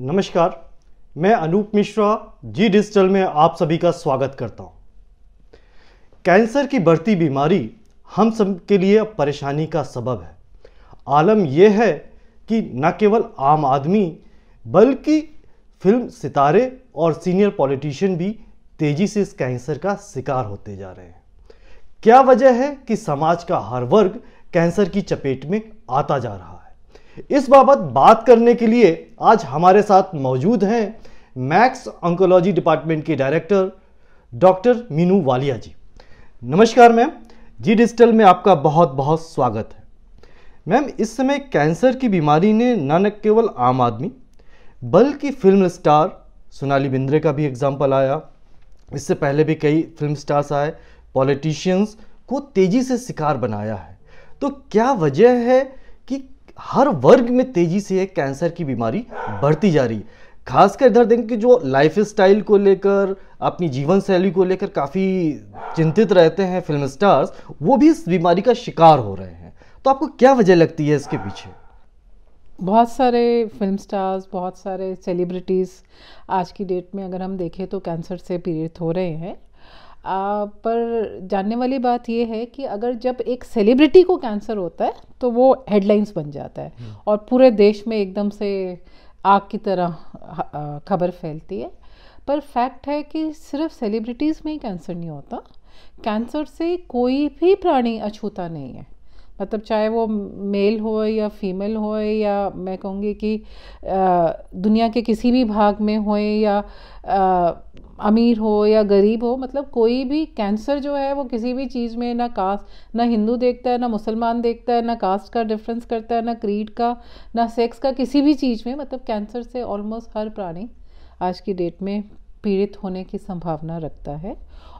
नमस्कार मैं अनूप मिश्रा जी डिजिटल में आप सभी का स्वागत करता हूं। कैंसर की बढ़ती बीमारी हम सब के लिए परेशानी का सबब है आलम यह है कि न केवल आम आदमी बल्कि फिल्म सितारे और सीनियर पॉलिटिशियन भी तेजी से इस कैंसर का शिकार होते जा रहे हैं क्या वजह है कि समाज का हर वर्ग कैंसर की चपेट में आता जा रहा है इस बाबत बात करने के लिए आज हमारे साथ मौजूद हैं मैक्स ऑंकोलॉजी डिपार्टमेंट के डायरेक्टर डॉक्टर मीनू वालिया जी नमस्कार मैम जी डिजिटल में आपका बहुत बहुत स्वागत है मैम इस समय कैंसर की बीमारी ने न न केवल आम आदमी बल्कि फिल्म स्टार सोनाली बिंद्रे का भी एग्जाम्पल आया इससे पहले भी कई फिल्म स्टार्स आए पॉलिटिशियंस को तेज़ी से शिकार बनाया है तो क्या वजह है कि हर वर्ग में तेजी से कैंसर की बीमारी बढ़ती जा रही है खासकर इधर देखें कि जो लाइफ स्टाइल को लेकर अपनी जीवन शैली को लेकर काफ़ी चिंतित रहते हैं फिल्म स्टार्स वो भी इस बीमारी का शिकार हो रहे हैं तो आपको क्या वजह लगती है इसके पीछे बहुत सारे फिल्म स्टार्स बहुत सारे सेलिब्रिटीज़ आज की डेट में अगर हम देखें तो कैंसर से पीड़ित हो रहे हैं आ, पर जानने वाली बात यह है कि अगर जब एक सेलिब्रिटी को कैंसर होता है तो वो हेडलाइंस बन जाता है हम्म। और पूरे देश में एकदम से आग की तरह खबर फैलती है पर फैक्ट है कि सिर्फ सेलिब्रिटीज़ में ही कैंसर नहीं होता कैंसर से कोई भी प्राणी अछूता नहीं है मतलब चाहे वो मेल हो या फीमेल हो या मैं कहूँगी कि दुनिया के किसी भी भाग में हो या अमीर हो या गरीब हो मतलब कोई भी कैंसर जो है वो किसी भी चीज़ में ना कास्ट ना हिंदू देखता है ना मुसलमान देखता है ना कास्ट का डिफरेंस करता है ना क्रीड का ना सेक्स का किसी भी चीज़ में मतलब कैंसर से ऑलमोस्ट हर प्राणी आज की डेट में पीड़ित होने की संभावना रखता है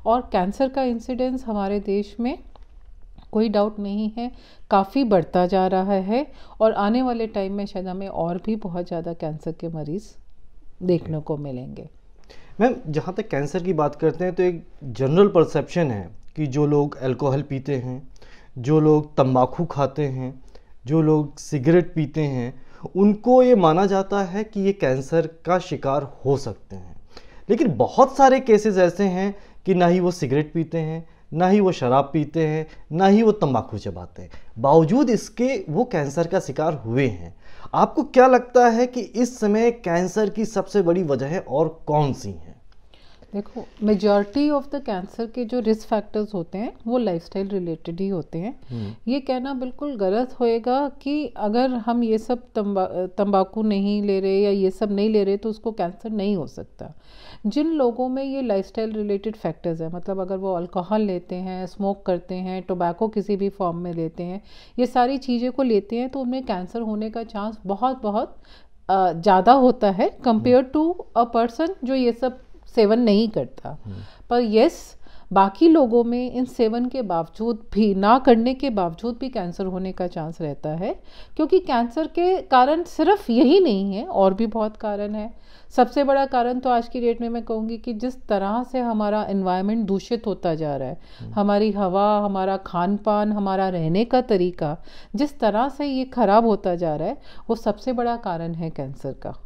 और कैंसर का इंसिडेंस हमारे देश में कोई डाउट नहीं है काफ़ी बढ़ता जा रहा है और आने वाले टाइम में शायद हमें और भी बहुत ज़्यादा कैंसर के मरीज़ देखने को मिलेंगे मैम जहाँ तक कैंसर की बात करते हैं तो एक जनरल परसेप्शन है कि जो लोग अल्कोहल पीते हैं जो लोग तंबाकू खाते हैं जो लोग सिगरेट पीते हैं उनको ये माना जाता है कि ये कैंसर का शिकार हो सकते हैं लेकिन बहुत सारे केसेस ऐसे हैं कि ना ही वो सिगरेट पीते हैं ना ही वो शराब पीते हैं ना ही वो तंबाकू चबाते हैं बावजूद इसके वो कैंसर का शिकार हुए हैं आपको क्या लगता है कि इस समय कैंसर की सबसे बड़ी वजह और कौन सी हैं देखो मेजॉरिटी ऑफ द कैंसर के जो रिस्क फैक्टर्स होते हैं वो लाइफस्टाइल रिलेटेड ही होते हैं हम्म। ये कहना बिल्कुल गलत होएगा कि अगर हम ये सब तंबा तम्बाकू नहीं ले रहे या ये सब नहीं ले रहे तो उसको कैंसर नहीं हो सकता जिन लोगों में ये लाइफस्टाइल रिलेटेड फैक्टर्स हैं मतलब अगर वो अल्कोहल लेते हैं स्मोक करते हैं टोबैको किसी भी फॉर्म में लेते हैं ये सारी चीज़ें को लेते हैं तो उनमें कैंसर होने का चांस बहुत बहुत ज़्यादा होता है कंपेयर टू अ पर्सन जो ये सब सेवन नहीं करता पर यस बाकी लोगों में इन सेवन के बावजूद भी ना करने के बावजूद भी कैंसर होने का चांस रहता है क्योंकि कैंसर के कारण सिर्फ यही नहीं है और भी बहुत कारण है सबसे बड़ा कारण तो आज की डेट में मैं कहूँगी कि जिस तरह से हमारा इन्वायरमेंट दूषित होता जा रहा है हमारी हवा हमारा खान पान हमारा रहने का तरीका जिस तरह से ये ख़राब होता जा रहा है वो सबसे बड़ा कारण है कैंसर का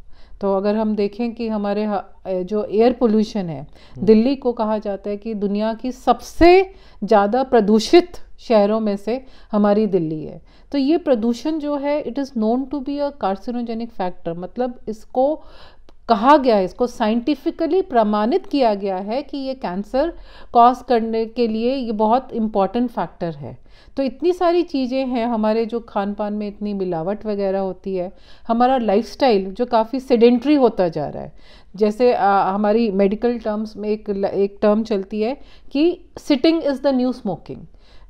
तो अगर हम देखें कि हमारे जो एयर पोल्यूशन है हम्म। दिल्ली को कहा जाता है कि दुनिया की सबसे ज़्यादा प्रदूषित शहरों में से हमारी दिल्ली है तो ये प्रदूषण जो है it is known to be a carcinogenic factor मतलब इसको कहा गया है इसको साइंटिफिकली प्रमाणित किया गया है कि ये कैंसर कॉज करने के लिए ये बहुत इम्पॉर्टेंट फैक्टर है तो इतनी सारी चीज़ें हैं हमारे जो खान पान में इतनी मिलावट वगैरह होती है हमारा लाइफस्टाइल जो काफ़ी सेडेंट्री होता जा रहा है जैसे आ, हमारी मेडिकल टर्म्स में एक एक टर्म चलती है कि sitting is the new smoking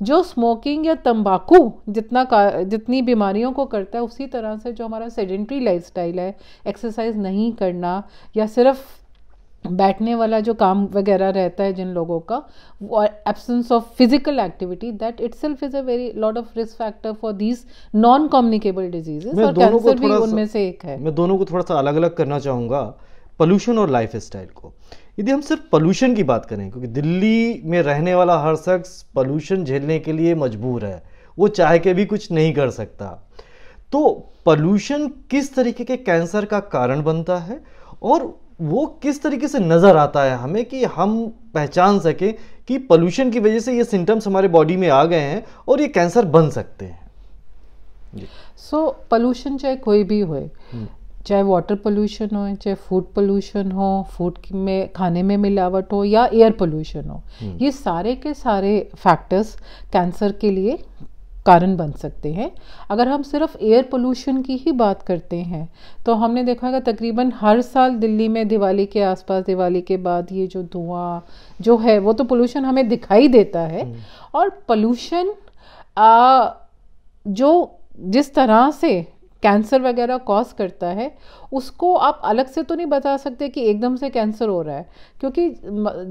जो स्मोकिंग या तंबाकू जितना का जितनी बीमारियों को करता है उसी तरह से जो हमारा सेडेंट्री लाइफस्टाइल है एक्सरसाइज नहीं करना या सिर्फ बैठने वाला जो काम वगैरह रहता है जिन लोगों का और absence of physical activity that itself is a very lot of risk factor for these non communicable diseases और कैंसर भी उनमें से एक है मैं दोनों को थोड़ा सा अलग अलग करना चाहूँगा पोल्यूशन और लाइफ को यदि हम सिर्फ पोल्यूशन की बात करें क्योंकि दिल्ली में रहने वाला हर शख्स पोल्यूशन झेलने के लिए मजबूर है वो चाह के भी कुछ नहीं कर सकता तो पोल्यूशन किस तरीके के कैंसर का कारण बनता है और वो किस तरीके से नज़र आता है हमें कि हम पहचान सकें कि पोल्यूशन की वजह से ये सिम्टम्स हमारे बॉडी में आ गए हैं और ये कैंसर बन सकते हैं सो पोल्यूशन चाहे कोई भी हो हम्म। चाहे वाटर पोल्यूशन हो चाहे फूड पोल्यूशन हो फूड में खाने में मिलावट हो या एयर पोल्यूशन हो हम्म। ये सारे के सारे फैक्टर्स कैंसर के लिए कारण बन सकते हैं अगर हम सिर्फ एयर पोल्यूशन की ही बात करते हैं तो हमने देखा है तकरीबन हर साल दिल्ली में दिवाली के आसपास दिवाली के बाद ये जो धुआं जो है वो तो पोल्यूशन हमें दिखाई देता है हम्म। और पोल्यूशन जो जिस तरह से कैंसर वगैरह कॉज करता है उसको आप अलग से तो नहीं बता सकते कि एकदम से कैंसर हो रहा है क्योंकि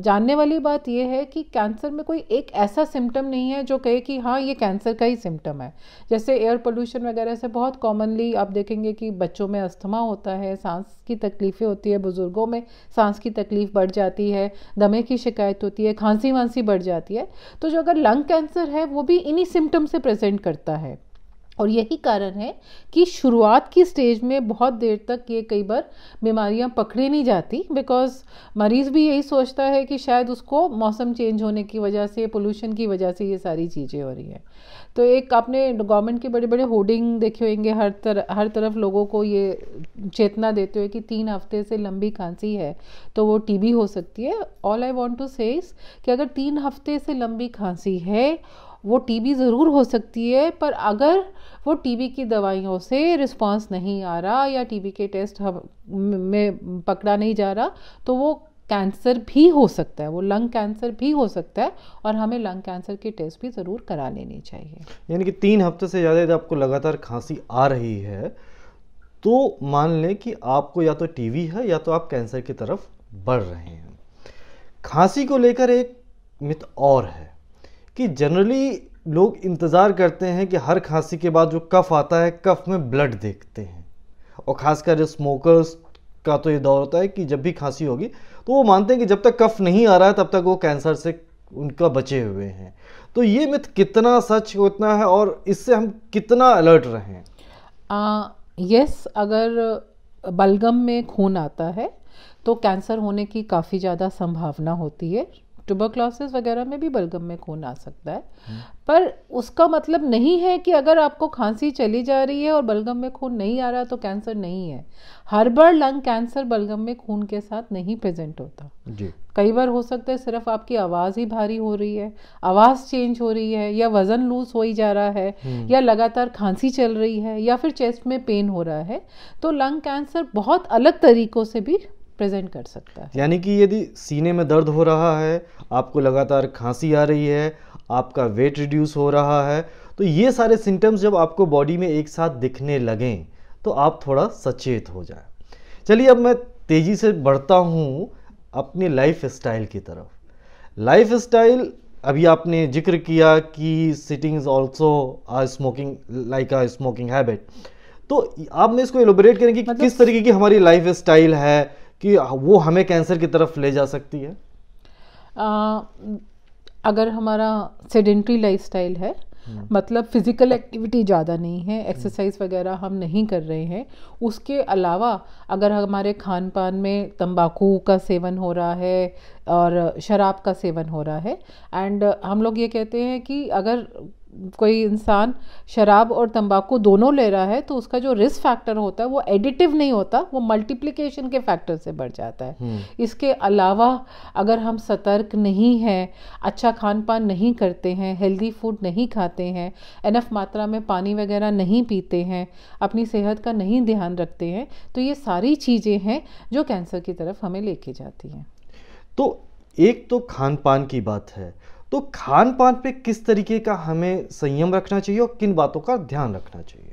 जानने वाली बात यह है कि कैंसर में कोई एक ऐसा सिम्टम नहीं है जो कहे कि हाँ ये कैंसर का ही सिम्टम है जैसे एयर पोल्यूशन वगैरह से बहुत कॉमनली आप देखेंगे कि बच्चों में अस्थमा होता है सांस की तकलीफ़ें होती है बुज़ुर्गों में सांस की तकलीफ़ बढ़ जाती है दमे की शिकायत होती है खांसी वांसी बढ़ जाती है तो जो अगर लंग कैंसर है वो भी इन्हीं सिम्टम से प्रेजेंट करता है और यही कारण है कि शुरुआत की स्टेज में बहुत देर तक ये कई बार बीमारियां पकड़ी नहीं जाती बिकॉज़ मरीज़ भी यही सोचता है कि शायद उसको मौसम चेंज होने की वजह से पोल्यूशन की वजह से ये सारी चीज़ें हो रही हैं तो एक आपने गवर्नमेंट के बड़े बड़े होर्डिंग देखे होंगे हर तर हर तरफ लोगों को ये चेतना देते हुए कि तीन हफ्ते से लंबी खांसी है तो वो टीबी हो सकती है ऑल आई वॉन्ट टू से कि अगर तीन हफ्ते से लंबी खांसी है वो टीबी ज़रूर हो सकती है पर अगर वो टीबी की दवाइयों से रिस्पांस नहीं आ रहा या टीबी के टेस्ट में पकड़ा नहीं जा रहा तो वो कैंसर भी हो सकता है वो लंग कैंसर भी हो सकता है और हमें लंग कैंसर के टेस्ट भी ज़रूर करा लेने चाहिए यानी कि तीन हफ्ते से ज़्यादा यदि आपको लगातार खांसी आ रही है तो मान लें कि आपको या तो टीवी है या तो आप कैंसर की तरफ बढ़ रहे हैं खांसी को लेकर एक मित और है कि जनरली लोग इंतज़ार करते हैं कि हर खांसी के बाद जो कफ़ आता है कफ़ में ब्लड देखते हैं और ख़ासकर जो स्मोकर्स का तो ये दौर होता है कि जब भी खांसी होगी तो वो मानते हैं कि जब तक कफ़ नहीं आ रहा है तब तक वो कैंसर से उनका बचे हुए हैं तो ये मिथ कितना सच उतना है और इससे हम कितना अलर्ट रहें यस अगर बलगम में खून आता है तो कैंसर होने की काफ़ी ज़्यादा संभावना होती है ट्यूबरक्लोसिस वगैरह में भी बलगम में खून आ सकता है पर उसका मतलब नहीं है कि अगर आपको खांसी चली जा रही है और बलगम में खून नहीं आ रहा तो कैंसर नहीं है हर बार लंग कैंसर बलगम में खून के साथ नहीं प्रेजेंट होता जी कई बार हो सकता है सिर्फ आपकी आवाज़ ही भारी हो रही है आवाज़ चेंज हो रही है या वज़न लूज हो ही जा रहा है हम्म। या लगातार खांसी चल रही है या फिर चेस्ट में पेन हो रहा है तो लंग कैंसर बहुत अलग तरीक़ों से भी प्रेजेंट कर सकता है यानी कि यदि सीने में दर्द हो रहा है आपको लगातार खांसी आ रही है आपका वेट रिड्यूस हो रहा है तो ये सारे सिम्टम्स जब आपको बॉडी में एक साथ दिखने लगें तो आप थोड़ा सचेत हो जाए चलिए अब मैं तेज़ी से बढ़ता हूँ अपने लाइफ स्टाइल की तरफ लाइफ स्टाइल अभी आपने जिक्र किया कि sitting is also a smoking like a smoking habit तो आप में इसको एलोबरेट करेंगे कि मतलब किस तरीके की हमारी लाइफ स्टाइल है कि वो हमें कैंसर की तरफ ले जा सकती है आ, अगर हमारा सेडेंट्री लाइफस्टाइल है हम्म। मतलब फिज़िकल एक्टिविटी ज़्यादा नहीं है एक्सरसाइज हम्म। वगैरह हम नहीं कर रहे हैं उसके अलावा अगर हमारे खान पान में तंबाकू का सेवन हो रहा है और शराब का सेवन हो रहा है एंड हम लोग ये कहते हैं कि अगर कोई इंसान शराब और तंबाकू दोनों ले रहा है तो उसका जो रिस्क फैक्टर होता है वो एडिटिव नहीं होता वो मल्टीप्लिकेशन के फैक्टर से बढ़ जाता है हम्म। इसके अलावा अगर हम सतर्क नहीं हैं अच्छा खान पान नहीं करते हैं हेल्दी फूड नहीं खाते हैं एनफ मात्रा में पानी वगैरह नहीं पीते हैं अपनी सेहत का नहीं ध्यान रखते हैं तो ये सारी चीज़ें हैं जो कैंसर की तरफ हमें लेके जाती हैं तो एक तो खान पान की बात है तो खान पान पे किस तरीके का हमें संयम रखना चाहिए और किन बातों का ध्यान रखना चाहिए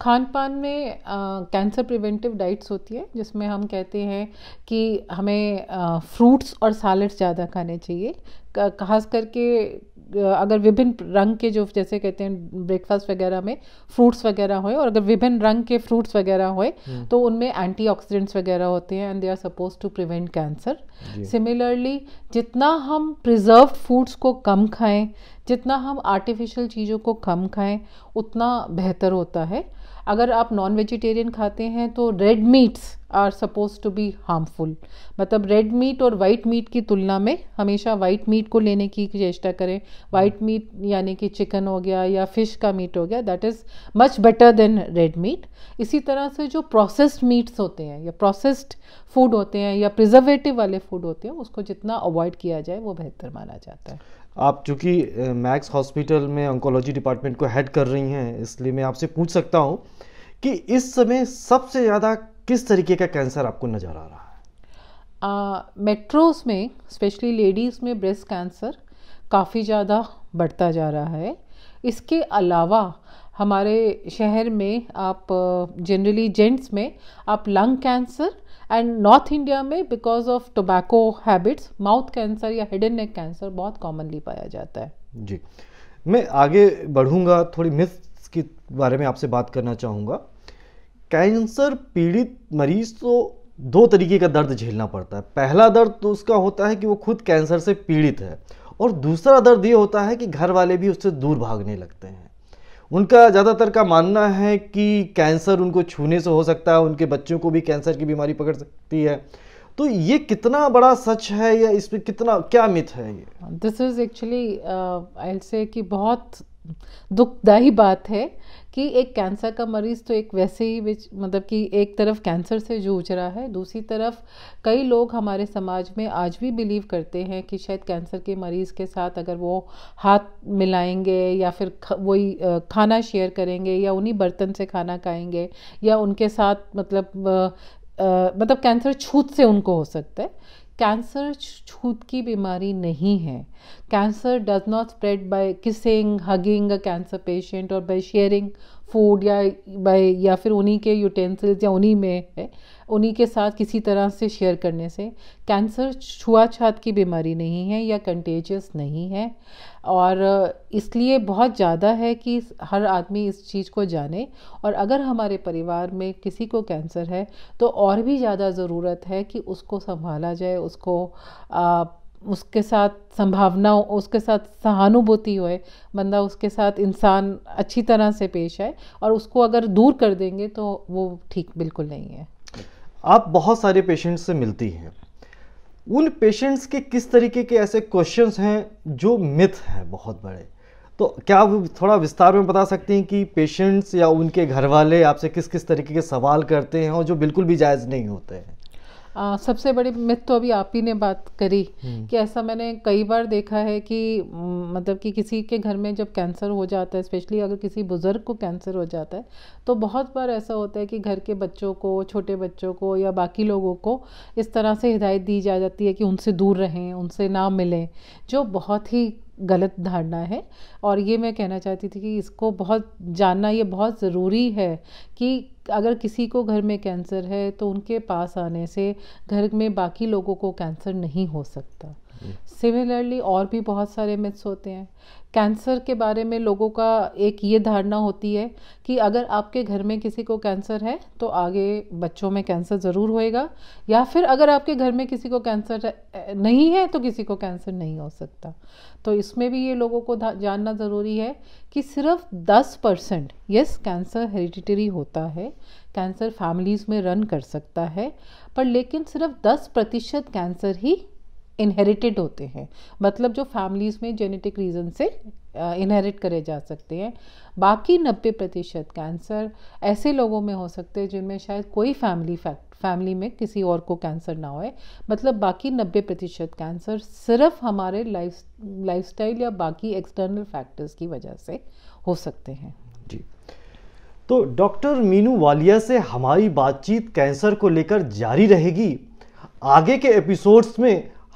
खान पान में कैंसर प्रिवेंटिव डाइट्स होती है जिसमें हम कहते हैं कि हमें फ्रूट्स और सैलड्स ज़्यादा खाने चाहिए खास करके अगर विभिन्न रंग के जो जैसे कहते हैं ब्रेकफास्ट वगैरह में फ्रूट्स वगैरह होए और अगर विभिन्न रंग के फ्रूट्स वगैरह होए हम्म। तो उनमें एंटीऑक्सीडेंट्स वगैरह होते हैं and they are suppose to prevent cancer similarly जितना हम प्रिजर्व फूड्स को कम खाएं जितना हम आर्टिफिशियल चीज़ों को कम खाएं उतना बेहतर होता है अगर आप नॉन वेजिटेरियन खाते हैं तो red meats are suppose to be harmful मतलब रेड मीट और वाइट मीट की तुलना में हमेशा वाइट मीट को लेने की चेष्टा करें वाइट मीट यानी कि चिकन हो गया या फिश का मीट हो गया that is much better than red meat इसी तरह से जो प्रोसेस्ड मीट्स होते हैं या प्रोसेस्ड फूड होते हैं या प्रिजर्वेटिव वाले फूड होते हैं उसको जितना अवॉइड किया जाए वो बेहतर माना जाता है आप चूँकि मैक्स हॉस्पिटल में ऑन्कोलॉजी डिपार्टमेंट को हेड कर रही हैं इसलिए मैं आपसे पूछ सकता हूँ कि इस समय सबसे ज़्यादा किस तरीके का कैंसर आपको नज़र आ रहा है मेट्रोस uh, में स्पेशली लेडीज़ में ब्रेस्ट कैंसर काफ़ी ज़्यादा बढ़ता जा रहा है इसके अलावा हमारे शहर में आप जनरली जेंट्स में आप lung cancer and north India में because of tobacco habits mouth cancer या हिडन नेक कैंसर बहुत कॉमनली पाया जाता है जी मैं आगे बढ़ूंगा थोड़ी मिथ्स के बारे में आपसे बात करना चाहूँगा कैंसर पीड़ित मरीज तो दो तरीके का दर्द झेलना पड़ता है पहला दर्द तो उसका होता है कि वो खुद कैंसर से पीड़ित है और दूसरा दर्द ये होता है कि घर वाले भी उससे दूर भागने लगते हैं उनका ज़्यादातर का मानना है कि कैंसर उनको छूने से हो सकता है उनके बच्चों को भी कैंसर की बीमारी पकड़ सकती है तो ये कितना बड़ा सच है या इस पर कितना क्या मिथ है ये दिस इज़ एक्चुअली आई से कि बहुत दुखदाई बात है कि एक कैंसर का मरीज़ तो एक वैसे ही विच मतलब कि एक तरफ कैंसर से जूझ रहा है दूसरी तरफ कई लोग हमारे समाज में आज भी बिलीव करते हैं कि शायद कैंसर के मरीज़ के साथ अगर वो हाथ मिलाएंगे या फिर वही खाना शेयर करेंगे या उन्हीं बर्तन से खाना खाएंगे या उनके साथ मतलब आ, मतलब कैंसर छूत से उनको हो सकता है कैंसर छूत की बीमारी नहीं है cancer does not spread by kissing hugging a cancer patient और बाय शेयरिंग फूड या बाय या फिर उन्हीं के यूटेंसिल्स या उन्हीं में है उन्हीं के साथ किसी तरह से शेयर करने से कैंसर छुआछात की बीमारी नहीं है या कंटेजियस नहीं है और इसलिए बहुत ज़्यादा है कि हर आदमी इस चीज़ को जाने और अगर हमारे परिवार में किसी को कैंसर है तो और भी ज़्यादा ज़रूरत है कि उसको संभाला जाए उसको आ, उसके साथ संभावना उसके साथ सहानुभूति होए बंदा मतलब उसके साथ इंसान अच्छी तरह से पेश आए और उसको अगर दूर कर देंगे तो वो ठीक बिल्कुल नहीं है आप बहुत सारे पेशेंट्स से मिलती हैं उन पेशेंट्स के किस तरीके के ऐसे क्वेश्चंस हैं जो मिथ हैं बहुत बड़े तो क्या आप थोड़ा विस्तार में बता सकते हैं कि पेशेंट्स या उनके घर वाले आपसे किस किस तरीके के सवाल करते हैं और जो बिल्कुल भी जायज़ नहीं होते हैं आ, सबसे बड़ी मिथ तो अभी आप ही ने बात करी हम्म। कि ऐसा मैंने कई बार देखा है कि मतलब कि किसी के घर में जब कैंसर हो जाता है स्पेशली अगर किसी बुज़ुर्ग को कैंसर हो जाता है तो बहुत बार ऐसा होता है कि घर के बच्चों को छोटे बच्चों को या बाकी लोगों को इस तरह से हिदायत दी जा जाती है कि उनसे दूर रहें उनसे ना मिलें जो बहुत ही गलत धारणा है और ये मैं कहना चाहती थी कि इसको बहुत जानना ये बहुत ज़रूरी है कि अगर किसी को घर में कैंसर है तो उनके पास आने से घर में बाकी लोगों को कैंसर नहीं हो सकता सिमिलरली और भी बहुत सारे मिथ्स होते हैं कैंसर के बारे में लोगों का एक ये धारणा होती है कि अगर आपके घर में किसी को कैंसर है तो आगे बच्चों में कैंसर ज़रूर होएगा या फिर अगर आपके घर में किसी को कैंसर नहीं है तो किसी को कैंसर नहीं हो सकता तो इसमें भी ये लोगों को जानना ज़रूरी है कि सिर्फ दस परसेंट यस कैंसर हेरिडिटरी होता है कैंसर फैमिलीज़ में रन कर सकता है पर लेकिन सिर्फ दस प्रतिशत कैंसर ही इनहेरिटेड होते हैं मतलब जो फैमिलीज़ में जेनेटिक रीज़न से इनहेरिट करे जा सकते हैं बाकी नब्बे प्रतिशत कैंसर ऐसे लोगों में हो सकते हैं जिनमें शायद कोई फैमिली फैक्ट फैमिली में किसी और को कैंसर ना होए मतलब बाकी नब्बे प्रतिशत कैंसर सिर्फ हमारे लाइफ लाइफस्टाइल या बाकी एक्सटर्नल फैक्टर्स की वजह से हो सकते हैं जी तो डॉक्टर मीनू वालिया से हमारी बातचीत कैंसर को लेकर जारी रहेगी आगे के एपिसोड्स में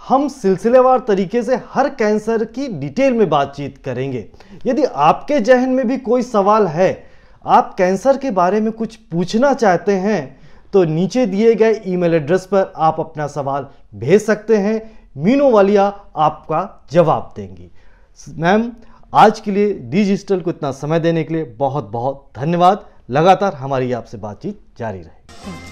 हम सिलसिलेवार तरीके से हर कैंसर की डिटेल में बातचीत करेंगे यदि आपके जहन में भी कोई सवाल है आप कैंसर के बारे में कुछ पूछना चाहते हैं तो नीचे दिए गए ईमेल एड्रेस पर आप अपना सवाल भेज सकते हैं मीनो वालिया आपका जवाब देंगी मैम आज के लिए डिजिटल को इतना समय देने के लिए बहुत बहुत धन्यवाद लगातार हमारी आपसे बातचीत जारी रहेगी